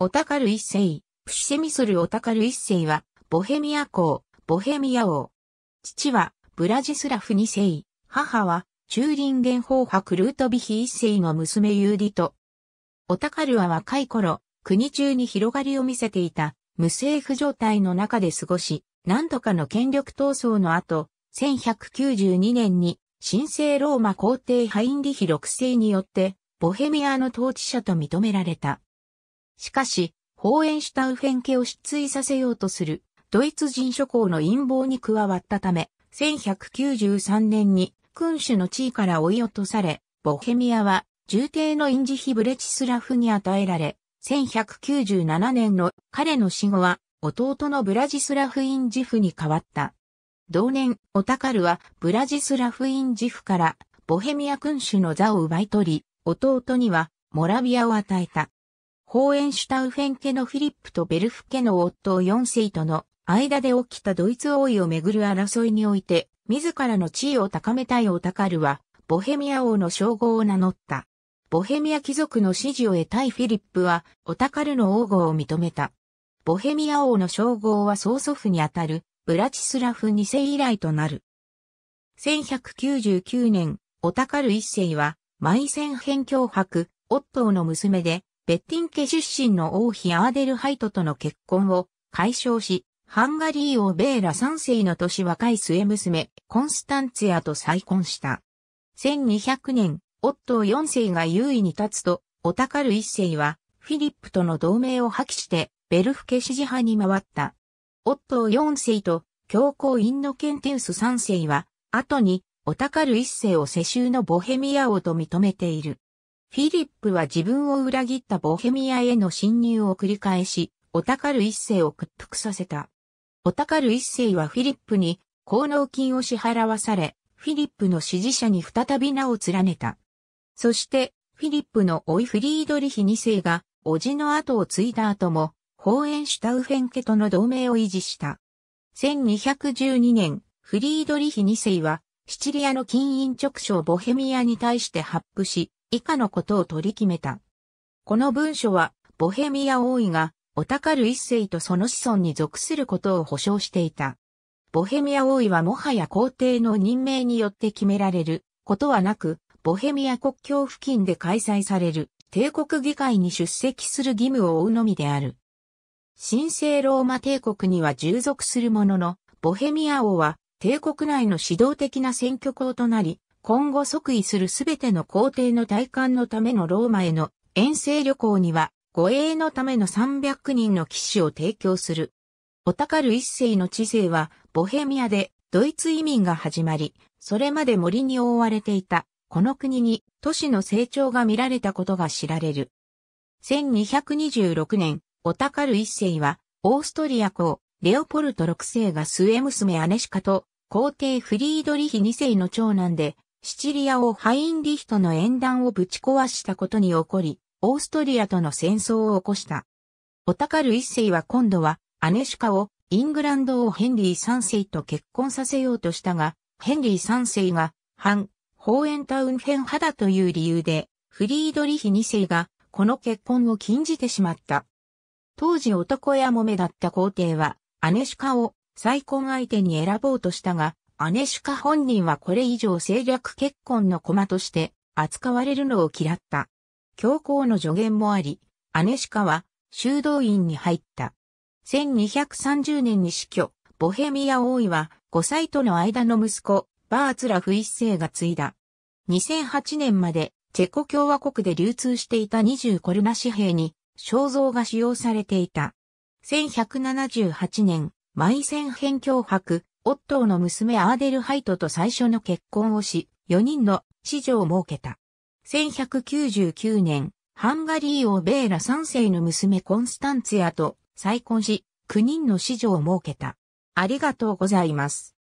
オタカル一世、プシセミソルオタカル一世は、ボヘミア公、ボヘミア王。父は、ブラジスラフ二世、母は、チューリンゲン法白ルートビヒ一世の娘ユーディト。オタカルは若い頃、国中に広がりを見せていた、無政府状態の中で過ごし、何度かの権力闘争の後、1192年に、神聖ローマ皇帝ハインリヒ六世によって、ボヘミアの統治者と認められた。しかし、ホーエンシュタウフェン家を失墜させようとするドイツ人諸侯の陰謀に加わったため、1193年に君主の地位から追い落とされ、ボヘミアは重帝のインジヒブレチスラフに与えられ、1197年の彼の死後は弟のブラジスラフ・インジフに変わった。同年、オタカルはブラジスラフ・インジフからボヘミア君主の座を奪い取り、弟にはモラビアを与えた。ホーエンシュタウフェン家のフィリップとベルフ家の夫を4世との間で起きたドイツ王位をめぐる争いにおいて、自らの地位を高めたいオタカルは、ボヘミア王の称号を名乗った。ボヘミア貴族の支持を得たいフィリップは、オタカルの王号を認めた。ボヘミア王の称号は曽祖父にあたる、ブラチスラフ2世以来となる。1199年、オタカル1世は、マイセン編境オットーの娘で、ベッティン家出身の王妃アーデルハイトとの結婚を解消し、ハンガリー王ベーラ3世の年若い末娘、コンスタンツィアと再婚した。1200年、オットー4世が優位に立つと、オタカル1世は、フィリップとの同盟を破棄して、ベルフケ支持派に回った。オットー4世と、教皇インノケンテウス3世は、後に、オタカル1世を世襲のボヘミア王と認めている。フィリップは自分を裏切ったボヘミアへの侵入を繰り返し、オタカル一世を屈服させた。オタカル一世はフィリップに功能金を支払わされ、フィリップの支持者に再び名を連ねた。そして、フィリップの老いフリードリヒ二世が、叔父の後を継いだ後も、ホーエンシュタウフェン家との同盟を維持した。1212年、フリードリヒ二世は、シチリアの金印直所ボヘミアに対して発布し、以下のことを取り決めた。この文書は、ボヘミア王位が、オタカル一世とその子孫に属することを保証していた。ボヘミア王位はもはや皇帝の任命によって決められることはなく、ボヘミア国境付近で開催される帝国議会に出席する義務を負うのみである。神聖ローマ帝国には従属するものの、ボヘミア王は帝国内の指導的な選挙校となり、今後即位するすべての皇帝の体感のためのローマへの遠征旅行には、護衛のための300人の騎士を提供する。オタカル一世の知性は、ボヘミアでドイツ移民が始まり、それまで森に覆われていた、この国に都市の成長が見られたことが知られる。1226年、オタカル一世は、オーストリア公、レオポルト六世が末娘アネシカと、皇帝フリードリヒ二世の長男で、シチリアをハインリヒトの縁談をぶち壊したことに起こり、オーストリアとの戦争を起こした。オタカル一世は今度は、アネシュカをイングランド王ヘンリー三世と結婚させようとしたが、ヘンリー三世が、反、ホーエンタウン編派だという理由で、フリードリヒ二世が、この結婚を禁じてしまった。当時男やもめだった皇帝は、アネシュカを再婚相手に選ぼうとしたが、アネシカ本人はこれ以上政略結婚の駒として扱われるのを嫌った。教皇の助言もあり、アネシカは修道院に入った。1230年に死去、ボヘミア王位は5歳との間の息子、バーツラフ一世が継いだ。2008年までチェコ共和国で流通していた20コルナ紙幣に肖像が使用されていた。1178年、マイセン辺境博、オットーの娘アーデルハイトと最初の結婚をし、4人の子女を設けた。1199年、ハンガリー王ベーラ3世の娘コンスタンツィアと再婚し、9人の子女を設けた。ありがとうございます。